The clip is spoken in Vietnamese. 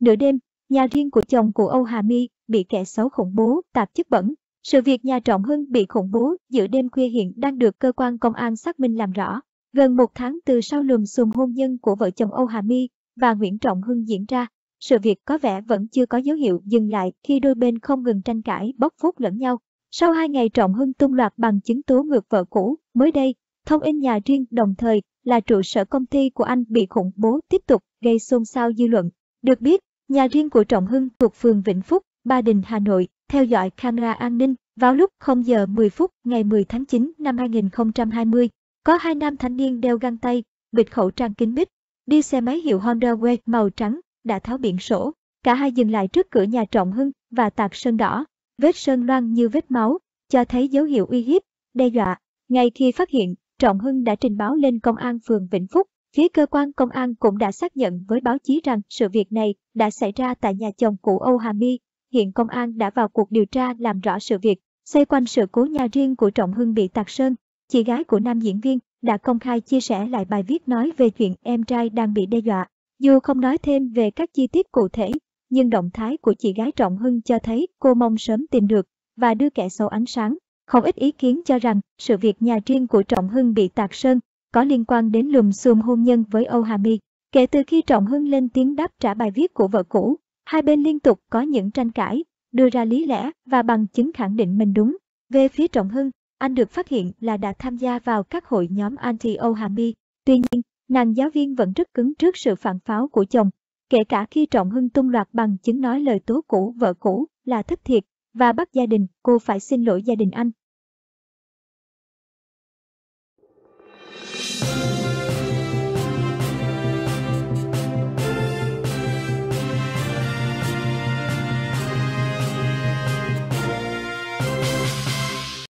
Nửa đêm, nhà riêng của chồng của Âu Hà My bị kẻ xấu khủng bố tạp chất bẩn. Sự việc nhà Trọng Hưng bị khủng bố giữa đêm khuya hiện đang được cơ quan công an xác minh làm rõ. Gần một tháng từ sau lùm xùm hôn nhân của vợ chồng Âu Hà My và Nguyễn Trọng Hưng diễn ra, sự việc có vẻ vẫn chưa có dấu hiệu dừng lại khi đôi bên không ngừng tranh cãi bóc phốt lẫn nhau. Sau hai ngày Trọng Hưng tung loạt bằng chứng tố ngược vợ cũ, mới đây, thông in nhà riêng đồng thời là trụ sở công ty của anh bị khủng bố tiếp tục gây xôn xao dư luận. Được biết, nhà riêng của Trọng Hưng thuộc phường Vĩnh Phúc, Ba Đình, Hà Nội, theo dõi camera an ninh, vào lúc 0 giờ 10 phút ngày 10 tháng 9 năm 2020, có hai nam thanh niên đeo găng tay, bịt khẩu trang kính mít, đi xe máy hiệu Honda Way màu trắng, đã tháo biển sổ. Cả hai dừng lại trước cửa nhà Trọng Hưng và tạc sơn đỏ, vết sơn loang như vết máu, cho thấy dấu hiệu uy hiếp, đe dọa. Ngay khi phát hiện, Trọng Hưng đã trình báo lên công an phường Vĩnh Phúc. Phía cơ quan công an cũng đã xác nhận với báo chí rằng sự việc này đã xảy ra tại nhà chồng của Âu Hà My. Hiện công an đã vào cuộc điều tra làm rõ sự việc, xoay quanh sự cố nhà riêng của Trọng Hưng bị tạc sơn. Chị gái của nam diễn viên đã công khai chia sẻ lại bài viết nói về chuyện em trai đang bị đe dọa. Dù không nói thêm về các chi tiết cụ thể, nhưng động thái của chị gái Trọng Hưng cho thấy cô mong sớm tìm được và đưa kẻ xấu ánh sáng. Không ít ý kiến cho rằng sự việc nhà riêng của Trọng Hưng bị tạc sơn có liên quan đến lùm xùm hôn nhân với Âu Hà My. Kể từ khi Trọng Hưng lên tiếng đáp trả bài viết của vợ cũ, hai bên liên tục có những tranh cãi, đưa ra lý lẽ và bằng chứng khẳng định mình đúng. Về phía Trọng Hưng, anh được phát hiện là đã tham gia vào các hội nhóm anti-Âu Hà My. Tuy nhiên, nàng giáo viên vẫn rất cứng trước sự phản pháo của chồng, kể cả khi Trọng Hưng tung loạt bằng chứng nói lời tố cũ vợ cũ là thất thiệt và bắt gia đình cô phải xin lỗi gia đình anh.